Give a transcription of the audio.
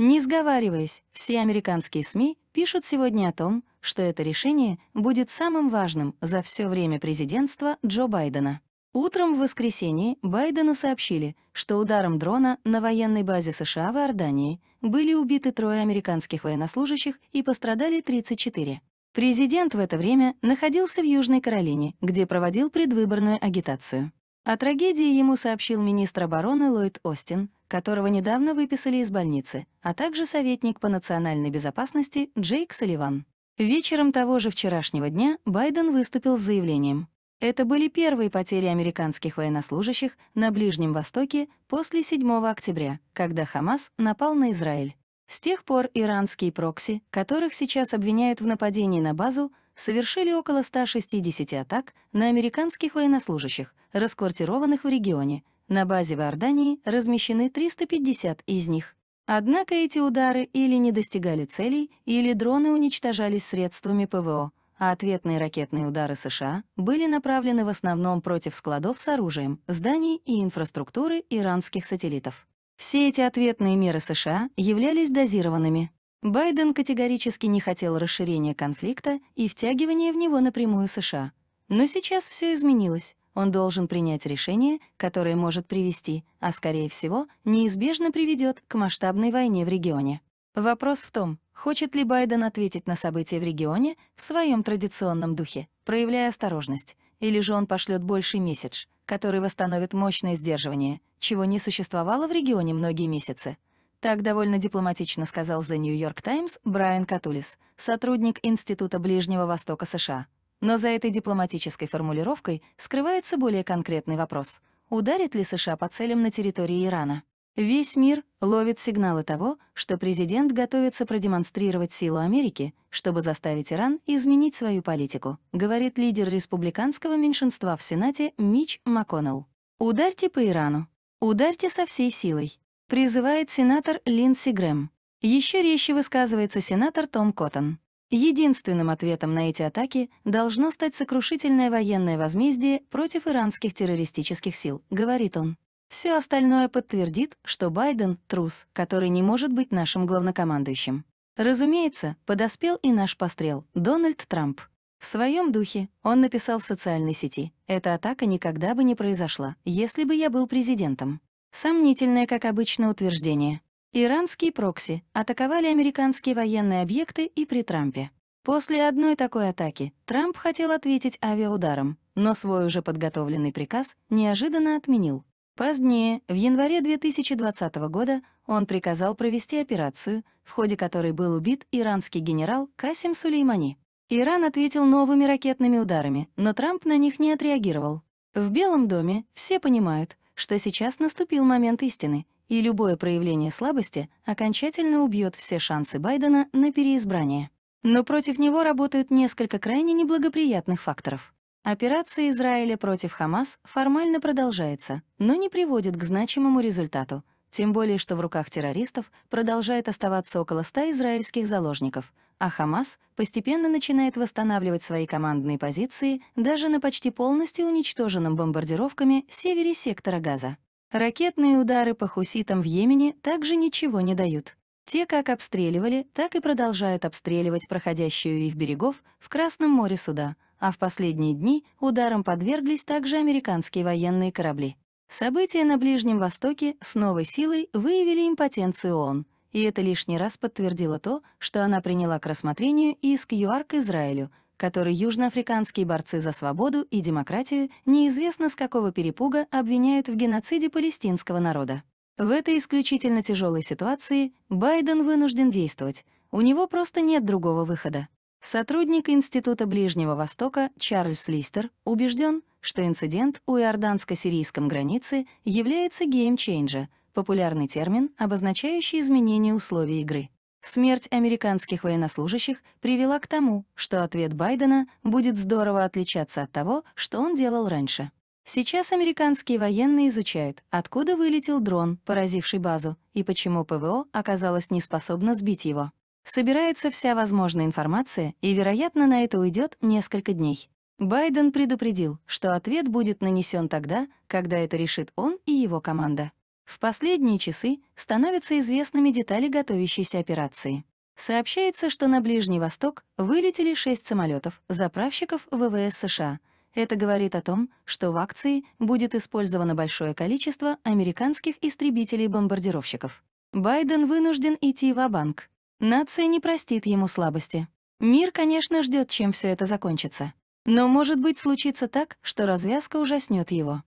Не сговариваясь, все американские СМИ пишут сегодня о том, что это решение будет самым важным за все время президентства Джо Байдена. Утром в воскресенье Байдену сообщили, что ударом дрона на военной базе США в Иордании были убиты трое американских военнослужащих и пострадали 34. Президент в это время находился в Южной Каролине, где проводил предвыборную агитацию. О трагедии ему сообщил министр обороны Ллойд Остин, которого недавно выписали из больницы, а также советник по национальной безопасности Джейк Салливан. Вечером того же вчерашнего дня Байден выступил с заявлением. Это были первые потери американских военнослужащих на Ближнем Востоке после 7 октября, когда Хамас напал на Израиль. С тех пор иранские прокси, которых сейчас обвиняют в нападении на базу, совершили около 160 атак на американских военнослужащих, расквартированных в регионе. На базе в Иордании размещены 350 из них. Однако эти удары или не достигали целей, или дроны уничтожались средствами ПВО, а ответные ракетные удары США были направлены в основном против складов с оружием, зданий и инфраструктуры иранских сателлитов. Все эти ответные меры США являлись дозированными. Байден категорически не хотел расширения конфликта и втягивания в него напрямую США. Но сейчас все изменилось. Он должен принять решение, которое может привести, а скорее всего, неизбежно приведет к масштабной войне в регионе. Вопрос в том, хочет ли Байден ответить на события в регионе в своем традиционном духе, проявляя осторожность, или же он пошлет больший месседж, который восстановит мощное сдерживание, чего не существовало в регионе многие месяцы. Так довольно дипломатично сказал The New York Times Брайан Катулис, сотрудник Института Ближнего Востока США. Но за этой дипломатической формулировкой скрывается более конкретный вопрос. Ударит ли США по целям на территории Ирана? Весь мир ловит сигналы того, что президент готовится продемонстрировать силу Америки, чтобы заставить Иран изменить свою политику, говорит лидер республиканского меньшинства в Сенате Мич МакКоннелл. Ударьте по Ирану. Ударьте со всей силой призывает сенатор Линдси Грэм. Еще резче высказывается сенатор Том Коттон. Единственным ответом на эти атаки должно стать сокрушительное военное возмездие против иранских террористических сил, говорит он. Все остальное подтвердит, что Байден — трус, который не может быть нашим главнокомандующим. Разумеется, подоспел и наш пострел, Дональд Трамп. В своем духе он написал в социальной сети, «Эта атака никогда бы не произошла, если бы я был президентом. Сомнительное, как обычно, утверждение. Иранские прокси атаковали американские военные объекты и при Трампе. После одной такой атаки Трамп хотел ответить авиаударом, но свой уже подготовленный приказ неожиданно отменил. Позднее, в январе 2020 года, он приказал провести операцию, в ходе которой был убит иранский генерал Касим Сулеймани. Иран ответил новыми ракетными ударами, но Трамп на них не отреагировал. В Белом доме все понимают, что сейчас наступил момент истины, и любое проявление слабости окончательно убьет все шансы Байдена на переизбрание. Но против него работают несколько крайне неблагоприятных факторов. Операция Израиля против Хамас формально продолжается, но не приводит к значимому результату, тем более что в руках террористов продолжает оставаться около 100 израильских заложников — а Хамас постепенно начинает восстанавливать свои командные позиции даже на почти полностью уничтоженном бомбардировками севере сектора Газа. Ракетные удары по хуситам в Йемене также ничего не дают. Те как обстреливали, так и продолжают обстреливать проходящую их берегов в Красном море суда, а в последние дни ударом подверглись также американские военные корабли. События на Ближнем Востоке с новой силой выявили импотенцию ООН — и это лишний раз подтвердило то, что она приняла к рассмотрению иск ЮАР к Израилю, который южноафриканские борцы за свободу и демократию неизвестно с какого перепуга обвиняют в геноциде палестинского народа. В этой исключительно тяжелой ситуации Байден вынужден действовать, у него просто нет другого выхода. Сотрудник Института Ближнего Востока Чарльз Листер убежден, что инцидент у иорданско-сирийском границы является геймчейнджа —— популярный термин, обозначающий изменение условий игры. Смерть американских военнослужащих привела к тому, что ответ Байдена будет здорово отличаться от того, что он делал раньше. Сейчас американские военные изучают, откуда вылетел дрон, поразивший базу, и почему ПВО оказалось неспособно сбить его. Собирается вся возможная информация, и, вероятно, на это уйдет несколько дней. Байден предупредил, что ответ будет нанесен тогда, когда это решит он и его команда. В последние часы становятся известными детали готовящейся операции. Сообщается, что на Ближний Восток вылетели шесть самолетов заправщиков ВВС США. Это говорит о том, что в акции будет использовано большое количество американских истребителей-бомбардировщиков. Байден вынужден идти в банк Нация не простит ему слабости. Мир, конечно, ждет, чем все это закончится. Но, может быть, случится так, что развязка ужаснет его.